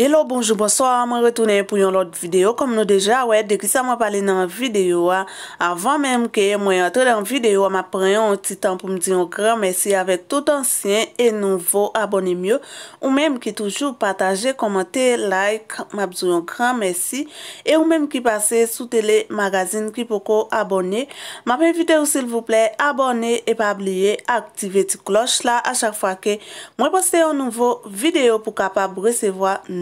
Hello, bonjour, bonsoir, mwen retounen pou yon lot videyo. Kom nou deja, wè, deki sa mwen palen nan videyo a, avan mèm ke mwen yon atre den videyo a, mwen prenen yon ti tan pou mdi yon gran mèsi avè tout ansyen e nouvo abonni myo. Ou mèm ki toujou pataje, komente, like, mwen apzou yon gran mèsi. E ou mèm ki pase sou tele magazin ki poko abonni. Mwen apen videyo, sèl vouple, abonni, epabliye, aktive ti kloch la, a chak fwa ke mwen poste yon nouvo videyo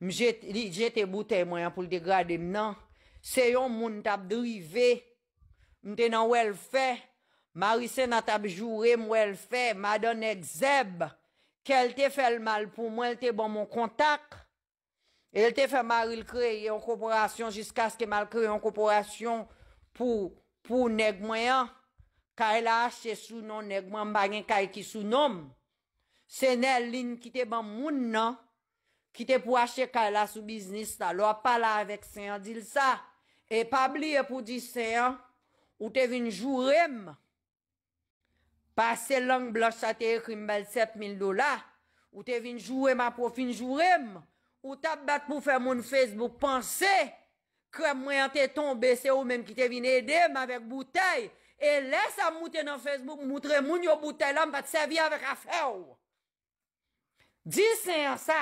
m jete boute mwen pou l degrade m nan, se yon moun tab drive, m tenan wèl fe, m ari sena tab jure m wèl fe, m a don ek zeb, ke l te fel mal pou mwen, bon l te bon moun kontak, e l te fel maril kreye an korporasyon, jiska se te mal kreye an korporasyon, pou neg mwen, kare la asye sou non neg mwen bagen kare ki sou nom, se nel lin ki te bon moun nan, ki te pou ache ka la sou biznis ta, lor pala avek sen, dil sa, e pa bli e pou di sen, ou te vin jurem, pa se lang blos sa te, krim bal 7000 dola, ou te vin jurem apofin jurem, ou te bat pou fe moun Facebook, panse, krem mwen te ton bese ou menm, ki te vin edem avek boutei, e lesa mouten an Facebook, moutre moun yo boutei lom, pat se vi avek afe ou, di sen sa,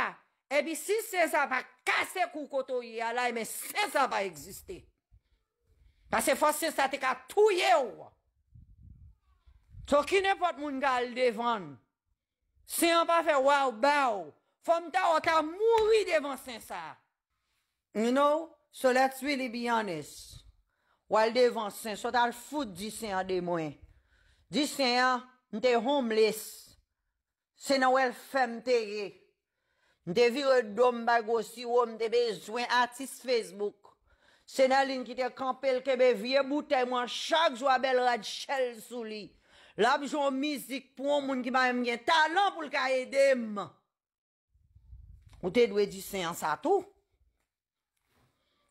Ebi eh si sen sa pa kase kou koto yi alay, men eh sen sa pa egziste. Pase fos se sa te ka touye ou. So ki ne pot moun gale devan? Sen an pa fe waw baw, fom ta wata mouri devan sen sa. You know, so la twi libyanis, wale devan sen, so ta l fout di sen an de mwen. Di sen an, mte homeless. Sen an wale fem te ye. Mte vi redoum bago si ou mte bejwen atis Facebook. Senaline ki te kampe lkebe vie mboute mwen chak jou abel rad chel sou li. Labjou mizik pou moun ki bayem gen talon pou lka edem. Ou te dwe di se ansa tou?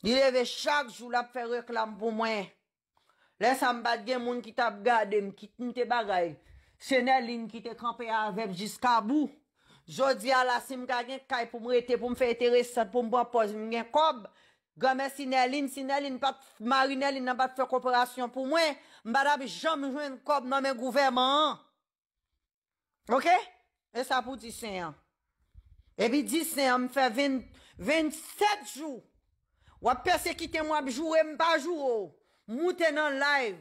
Dile ve chak jou lab fe reklam pou mwen. Lesan bat gen moun ki tab gade m kit mte bagay. Senaline ki te kampe avem jiska mbou. Jodi ala si mga gen kay pou m rete pou m fe etere set pou m ban poz mi gen kob. Gweme sinelin, sinelin, pat marinelin, nan pat fe kooperasyon pou mwen. Mbada bi jom jwen kob nan men gouvernment. Ok? E sa pou disen. E bi disen, m fe 27 jou. Wap pes e kite m wap jure m pa jure ou. Mouten nan laiv.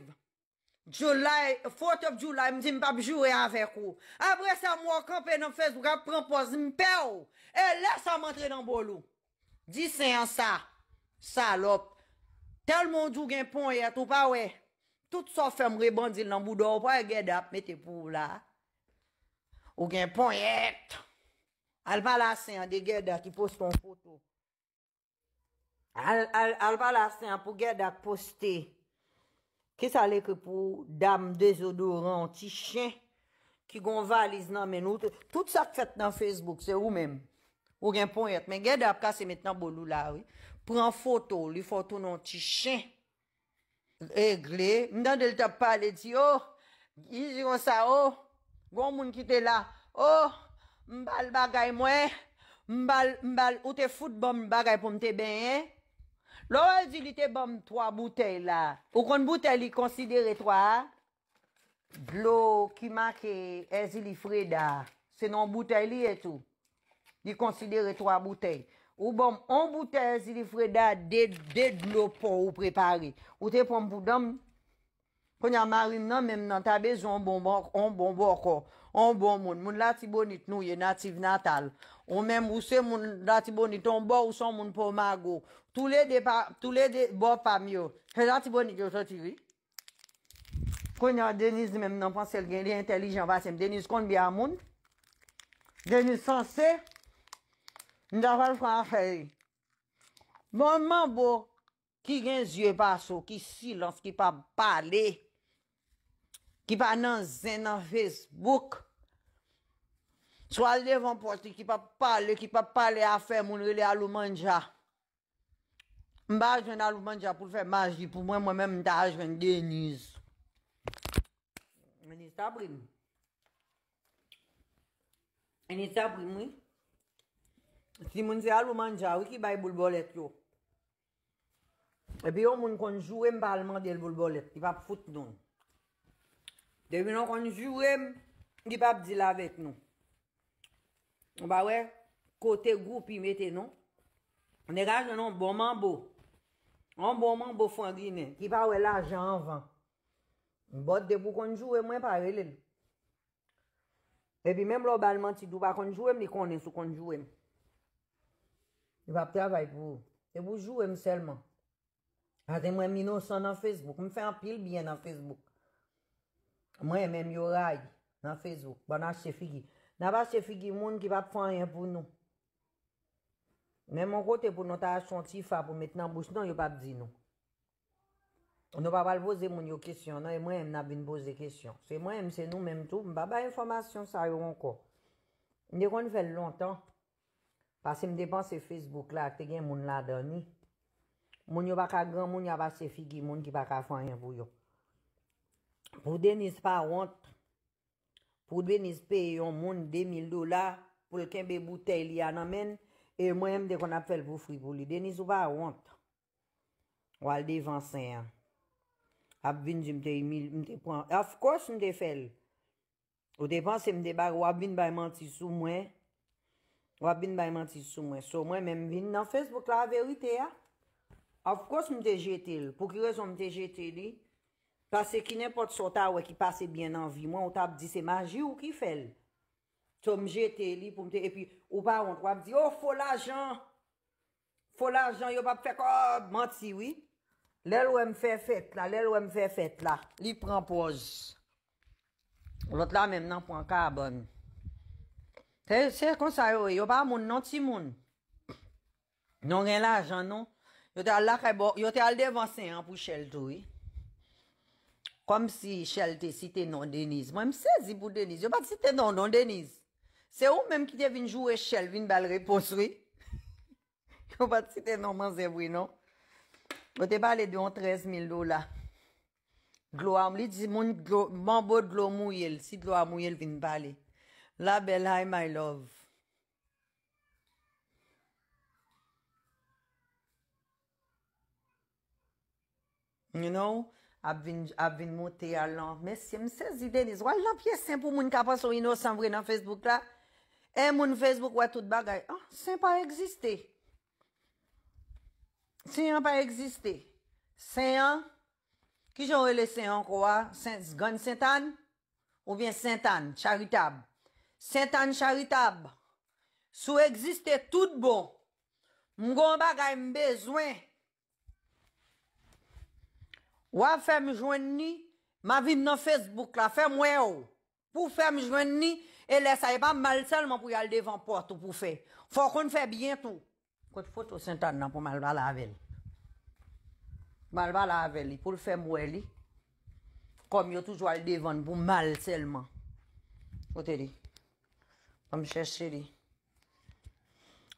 Jou la, fotev jou la, m di m pap jure avèk ou. Abre sa m wakampè nan fès wak pran pos m pe ou. E lè sa m antre nan bolou. Di se an sa, salop. Tel moun di ou gen pon yet ou pa we. Tout sa fèm rebondil nan boudo ou pa e gèd ap mette pou la. Ou gen pon yet. Al bala se an de gèd ap ki poston foto. Al bala se an pou gèd ap poste. Kè sa lè kè pou dam de zodo ran ti chen ki gon valiz nan menout. Tout sa k fèt nan Facebook, se ou men. Ou gen poun yet. Men gen dap kase met nan bolou la. Pran foto, li foto nan ti chen. Règle. Mdan del tap pale ti yo. Oh, Giz yon sa yo. Oh, gon moun ki te la. Yo, oh, mbal bagay mwen. Mbal, mbal, ou te fout bom bagay pou mte benye. Eh? Lo e zili te bom 3 boutey la. Ou kon boutey li konsidere 3. Dlo ki make e zili freda. Senon boutey li etou. Li konsidere 3 boutey. Ou bom 1 boutey e zili freda de dlo pou ou prepare. Ou te pom boudam. Konya marim nan men nan ta bezon 1 bonbo akor. On bon moun. Moun lati bonit nou ye nativ natal. On men mousse moun lati bonit. On bo ou son moun pou ma go. Toulè de bo pa myo. Che lati bonit yo choti vi. Kwen yon Deniz mèm nan Pansel gen li intelligent vasyem. Deniz kon bi a moun. Deniz sanse. Ndaval kwa an fèy. Bonman bo ki gen zye baso. Ki silans. Ki pa pale. Ki pa nan zen nan Fesbouk. Swa al devon poti ki pa pale, ki pa pale afe moun re le aloumanja. Mba ajwen aloumanja pou fè maji pou mwen mwen mwen mta ajwen deniz. Meni sabrim. Meni sabrim wè. Si moun se aloumanja wè ki bay boulbolet yo. E bi yon moun konjurem palman del boulbolet. Di pap fout non. De wè yon konjurem di pap zila avèk nou. Ou ba we kote goupi meten nou. Ne gaje nou, bonman bo. On bonman bo fwa gri men. Ki pa we la jan anvan. Mbote de pou konjouwe mwen parelen. E bi men blabalman ti dou pa konjouwe mi konen sou konjouwe. Y pa ptavay pou. E pou jouwe mselman. Ate mwen minosan nan Facebook. Mwen fe an pil biye nan Facebook. Mwen men yoray nan Facebook. Ba nan chefi gi. Na va se figi moun ki va pou fanyen pou nou. Men moun kote pou nou ta a son ti fa pou met nan bous nan yo pa pou di nou. On nou pa val pose moun yo kesyon nou. E mwen em nan bin pose kesyon. Se mwen em se nou menm tou. Mwen pa ba informasyon sa yo yon ko. Mwen de kon yon fel lontan. Pas se mwen de pan se Facebook la. Te gen moun la dani. Moun yo pa ka gran moun ya va se figi moun ki pa ka fanyen pou yo. Moun denis pa want. pou dwenis pe yon moun de mil dola pou lè kenbe boutè li an amèn, e mwen mwen de kon ap fèl pou fripou li. Denis ou pa a want. Walde yon vansen ya. Ap vin di mte yon mil, mte pon. Of course mte fèl. Ou de panse mte bag, wap vin bay manti sou mwen. Wap vin bay manti sou mwen. Sou mwen men vin nan Facebook la a verite ya. Of course mte jetel. Pou ki rezon mte jetel li. Bas se ki nen pot sota wè e ki pase bien an vi. Mwen ou ta ap di se maji ou ki fel. Tso mjete li pou mte. E pi ou pa wèm tro ap di. Oh fol ajan. Fol ajan yo pa pfe kod. Mant si wè. Lèl wèm fè fèt la. Lèl wèm fè fèt la. Li pran poj. Lòt la mèm nan pran karbon. Se kon sa yo wè. Yo pa moun nan ti moun. Non gen la ajan non. Yo te al devansen an pou chel tou wè. Kom si chal te, si te non deniz. Mwen mse zibou deniz. Yo pati si te non non deniz. Se ou menm ki te vinjou e chal, vin bal reponsri. Yo pati si te non man zevwi, non? Gote bal e don trez mil do la. Glo am li, di moun mambou glo mou yel. Si glo am mou yel, vin bali. La bela e my love. You know? ap vin mouti alan, mesye mse zide niz, wala pye sen pou moun kapas wino san vre nan Facebook la, e moun Facebook wè tout bagay, ah, sen pa egziste, sen pa egziste, sen an, ki joun wèle sen an kwa, sen zgan sen tan, ou bien sen tan, charitab, sen tan charitab, sou egziste tout bon, mgon bagay mbezwen, Wap fèm jwen ni, ma vi nan Facebook la, fèm wè ou. Pou fèm jwen ni, e lè sa y e pa mal selman pou yal devan portou pou fè. Fò kon fè bientou. Kote fò to sentan nan pou mal bala avè li. Mal bala avè li pou lè fèm wè li. Kom yo toujwa al devan pou mal selman. Ote li. Ome chèche li.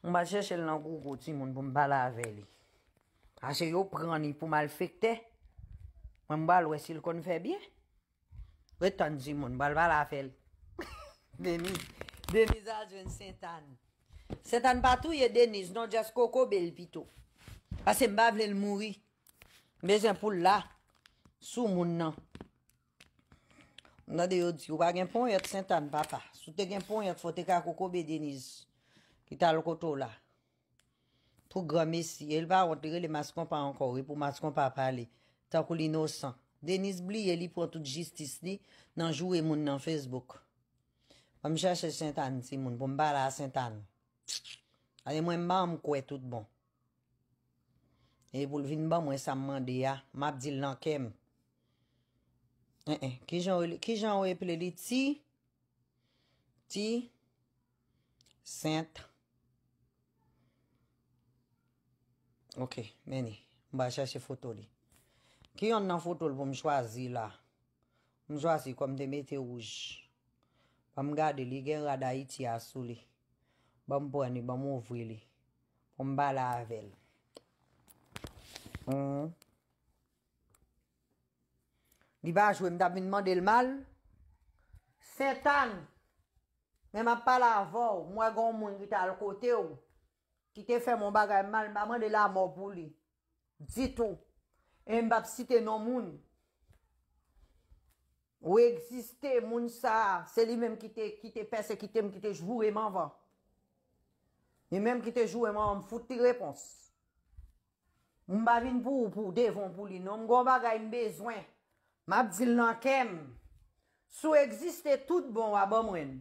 Ome chèche li nan koukou ti moun pou mbala avè li. Ase yo pran li pou mal fèk te, Wè mbal wè sil kon fè byè. Wè tan di moun. Bal bal a fèl. Demi. Demi zazwen sentan. Sentan patou ye Deniz. Non jaz koko bel pito. A se mbav lè l mouri. Mbej an pou la. Sou moun nan. Nade yo di. Ou bagen pon yot sentan papa. Sou te gen pon yot fote ka koko bel Deniz. Ki tal koto la. Pou grame si. El va rentre le maskon pa an kori. Pou maskon papa li. Takou li nosan. Denis Bli li pou an tout jistis li nan jou e moun nan Facebook. Pa m jache Saint-Anne si moun. Pou m ba la Saint-Anne. Ale mwen mba m kwe tout bon. E pou lvin mba mwen sa m mande ya. Map dil lankem. E eh, e. Eh, ki jan ou e ple li ti? Ti? Saint? Ok. Meni. M ba jache foto li. Ki yon nan fotol pou m chwazi la? M chwazi kwa m demete ouj. Pam gade li gen rada iti asou li. Bam pwani, bam ouvri li. Kom ba la avel. Di hmm. ba jwe m tabi nman del mal? Setan! Me ma pala avou. Mwa goun moun gita al kote ou. Ki te fe mou bagay mal, maman del la mou pou li. Dzi tou. E mbap site nan moun. Ou eksiste moun sa, se li menm ki te pese, ki te mkite jvou, e menm va. E menm ki te jvou, e menm foute ti repons. Mbap vin pou, pou devon pou li. Non mgon bagay mbezwen. Mab zil nan kem. Sou eksiste tout bon wabom ren.